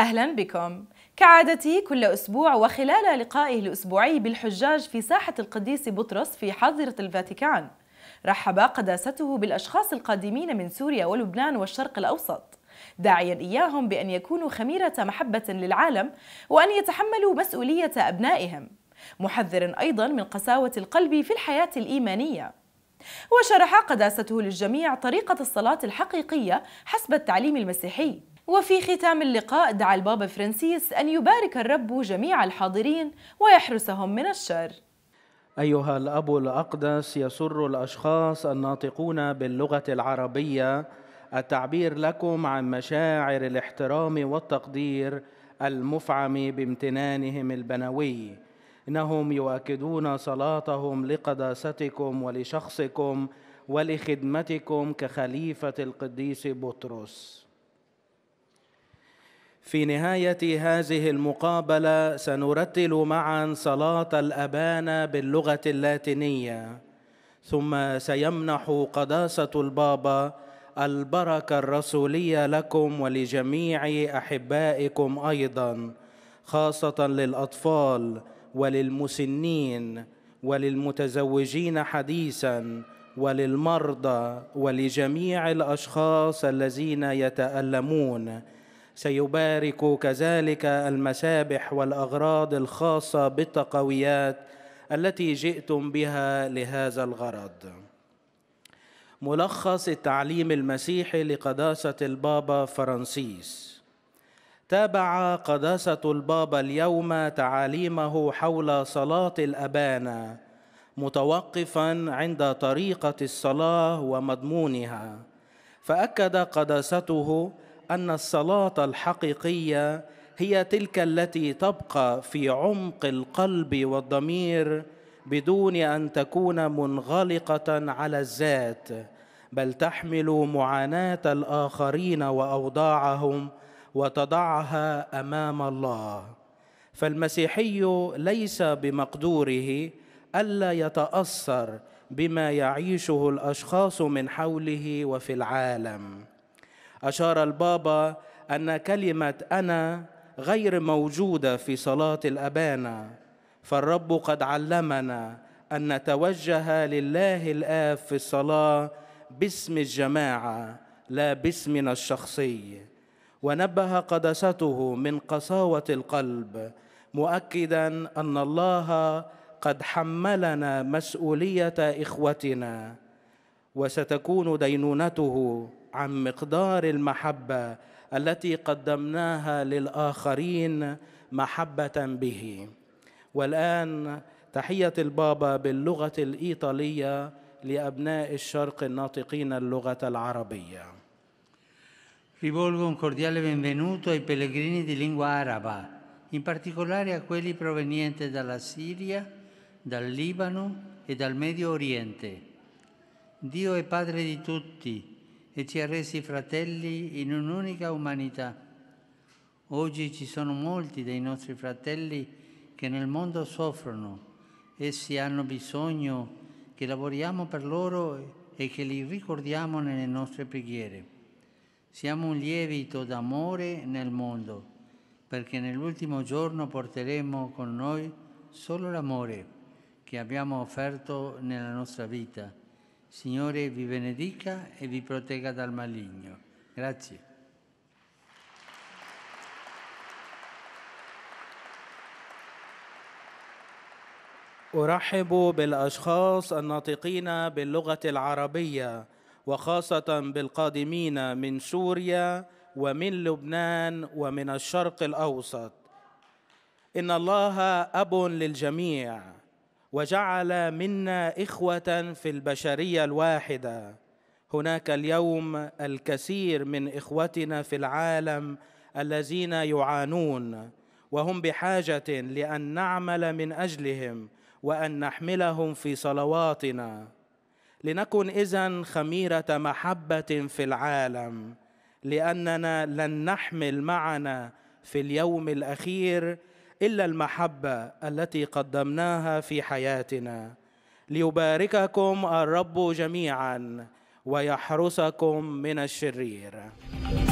أهلا بكم كعادتي كل أسبوع وخلال لقائه الأسبوعي بالحجاج في ساحة القديس بطرس في حاضرة الفاتيكان رحب قداسته بالأشخاص القادمين من سوريا ولبنان والشرق الأوسط داعيا إياهم بأن يكونوا خميرة محبة للعالم وأن يتحملوا مسؤولية أبنائهم محذرا أيضا من قساوة القلب في الحياة الإيمانية وشرح قداسته للجميع طريقة الصلاة الحقيقية حسب التعليم المسيحي وفي ختام اللقاء دعا البابا فرانسيس أن يبارك الرب جميع الحاضرين ويحرسهم من الشر أيها الأب الأقدس يسر الأشخاص الناطقون باللغة العربية التعبير لكم عن مشاعر الاحترام والتقدير المفعم بامتنانهم البنوي إنهم يؤكدون صلاتهم لقداستكم ولشخصكم ولخدمتكم كخليفة القديس بطرس في نهايه هذه المقابله سنرتل معا صلاه الأبان باللغه اللاتينيه ثم سيمنح قداسه البابا البركه الرسوليه لكم ولجميع احبائكم ايضا خاصه للاطفال وللمسنين وللمتزوجين حديثا وللمرضى ولجميع الاشخاص الذين يتالمون سيبارك كذلك المسابح والاغراض الخاصه بالتقويات التي جئتم بها لهذا الغرض ملخص التعليم المسيحي لقداسه البابا فرانسيس تابع قداسه البابا اليوم تعاليمه حول صلاه الابانه متوقفا عند طريقه الصلاه ومضمونها فاكد قداسته ان الصلاه الحقيقيه هي تلك التي تبقى في عمق القلب والضمير بدون ان تكون منغلقه على الذات بل تحمل معاناه الاخرين واوضاعهم وتضعها امام الله فالمسيحي ليس بمقدوره الا يتاثر بما يعيشه الاشخاص من حوله وفي العالم أشار البابا أن كلمة أنا غير موجودة في صلاة الأبانا فالرب قد علمنا أن نتوجه لله الآب في الصلاة باسم الجماعة لا باسمنا الشخصي ونبه قدسته من قساوة القلب مؤكدا أن الله قد حملنا مسؤولية إخوتنا وستكون دينونته عن مقدار المحبه التي قدمناها للاخرين محبه به والان تحيه البابا باللغه الايطاليه لابناء الشرق الناطقين اللغه العربيه Rivolgo un cordiale benvenuto ai pellegrini di lingua araba, in particolare a quelli provenienti dalla Siria, dal Libano e dal Medio Oriente. Dio è Padre di tutti e ci ha resi fratelli in un'unica umanità. Oggi ci sono molti dei nostri fratelli che nel mondo soffrono, essi hanno bisogno che lavoriamo per loro e che li ricordiamo nelle nostre preghiere. Siamo un lievito d'amore nel mondo, perché nell'ultimo giorno porteremo con noi solo l'amore che abbiamo offerto nella nostra vita Signore vi benedica e vi protegga dal maligno. Grazie. أرحب بالأشخاص الناطقين باللغة العربية وخاصة بالقادمين من سوريا ومن لبنان ومن الشرق الأوسط إن الله أب للجميع وجعل منا اخوه في البشريه الواحده هناك اليوم الكثير من اخوتنا في العالم الذين يعانون وهم بحاجه لان نعمل من اجلهم وان نحملهم في صلواتنا لنكن اذا خميره محبه في العالم لاننا لن نحمل معنا في اليوم الاخير الا المحبه التي قدمناها في حياتنا ليبارككم الرب جميعا ويحرسكم من الشرير